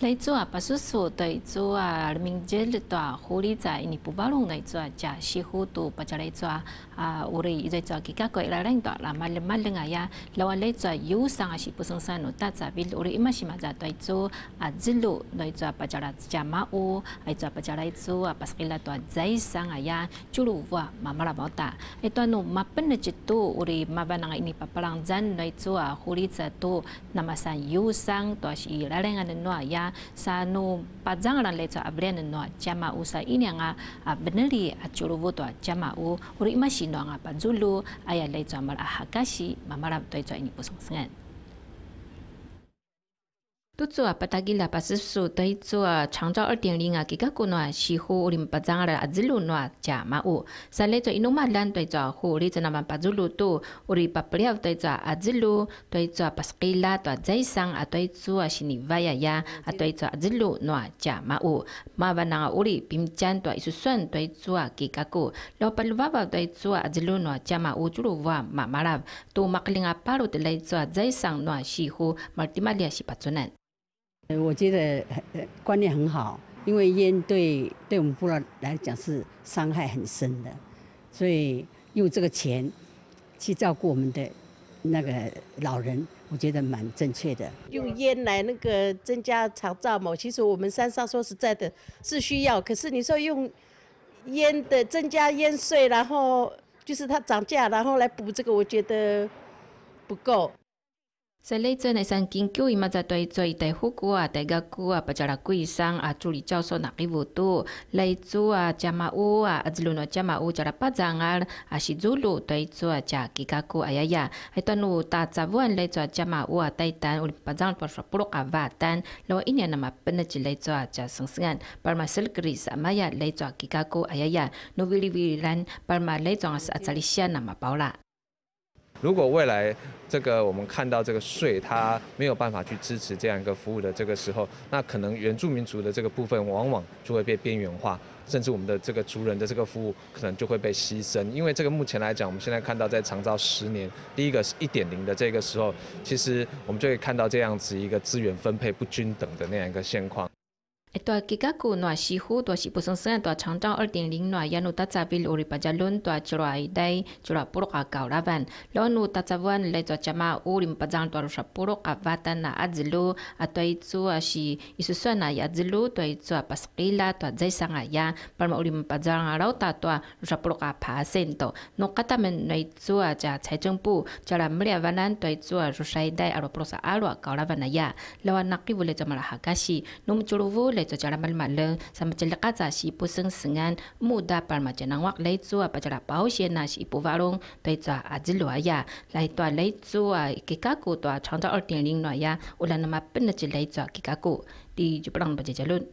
来做啊！派出所對做啊！人民街呢段護理站，呢不包龍来做，食西湖都不著来做啊！我哋以前做其他鬼来兩間店，拉埋拉埋另外一，另外嚟做有商啊，時不生生路打雜，比如我哋依家時馬仔對做啊，一路来做不著来加馬路，来做不著来做啊，派出给呢段在商啊呀，就路哇，慢慢拉报答，一段路麥品嘅街道，我哋麥班人喺呢不包龍站嚟做啊，狐狸站都那么山有伤對是一兩間嘅農呀。sa nu pajang lan leca abren no jama usa ini nga beneli acuru voto jama u uri masin no nga panjulu aya leca mar ahakashi mamara toi cha ini pusung sengen 对做啊，帕达吉拉巴斯苏，对做啊，创造二点零啊，几个古喏西湖，我们巴掌个阿吉路喏加嘛乌，三来做一喏嘛两对做湖，哩做那么巴吉路多，我们巴不了对做阿子路，对做巴斯吉拉，对做上啊，对做是尼瓦爷呀，啊，对做阿吉路喏加马乌，嘛话人个屋里边江对是水，对做几个古，老百姓话对做阿子路喏加嘛乌，走路话妈马拉，都马林个巴路来做财商喏西湖，蒂玛利亚是巴做呢。呃，我觉得观念很好，因为烟对对我们部落来讲是伤害很深的，所以用这个钱去照顾我们的那个老人，我觉得蛮正确的。用烟来那个增加、肠照某其实我们山上说实在的是需要，可是你说用烟的增加烟税，然后就是它涨价，然后来补这个，我觉得不够。सले चाहिँ सङ किङकु तोइच होकु अ तै गाकुवा पचाडा कुहि आुरी चासो नकितुलाई चो आमा अज्लो नमा उरा प जाँग जुलु तोइचो अच कि गाकु अया है तु ता चावुवाचो चम्मा उै तन उस पुर वा तन लोइन यहाँ नमा पछि सङ्स् परमा सिलग्रिसो अया नुवि परमा चाडाड नम्मा पाउरा 如果未来这个我们看到这个税它没有办法去支持这样一个服务的这个时候，那可能原住民族的这个部分往往就会被边缘化，甚至我们的这个族人的这个服务可能就会被牺牲。因为这个目前来讲，我们现在看到在长照十年第一个是一点零的这个时候，其实我们就会看到这样子一个资源分配不均等的那样一个现况。大吉嘎古暖西湖，大西不松森，大长江二点零暖亚努达扎比乌里巴加伦，大吉拉伊代吉拉布鲁卡高拉班，老努达扎湾来做加马乌里巴张大鲁沙布鲁卡瓦丹那阿兹鲁阿多伊祖阿西伊苏算那亚兹鲁多伊祖阿巴斯基拉多在上阿亚，巴马乌里巴张阿老达多鲁沙布鲁卡帕森多，努卡达门那伊祖阿加财政部加拉姆里阿瓦南多伊祖阿鲁沙伊代阿罗布鲁沙阿罗高拉班那亚，老阿纳基乌来做马拉哈卡西，努姆祖鲁乌来做将来慢慢冷，咱们觉得那是不生事眼。木达本来这南沃雷州啊，本来保鲜那是不发冷，对这阿只罗亚，来对雷州啊，几加过对创造二点零罗亚，乌拉那么不日就雷州几加过，你就不让不结结论。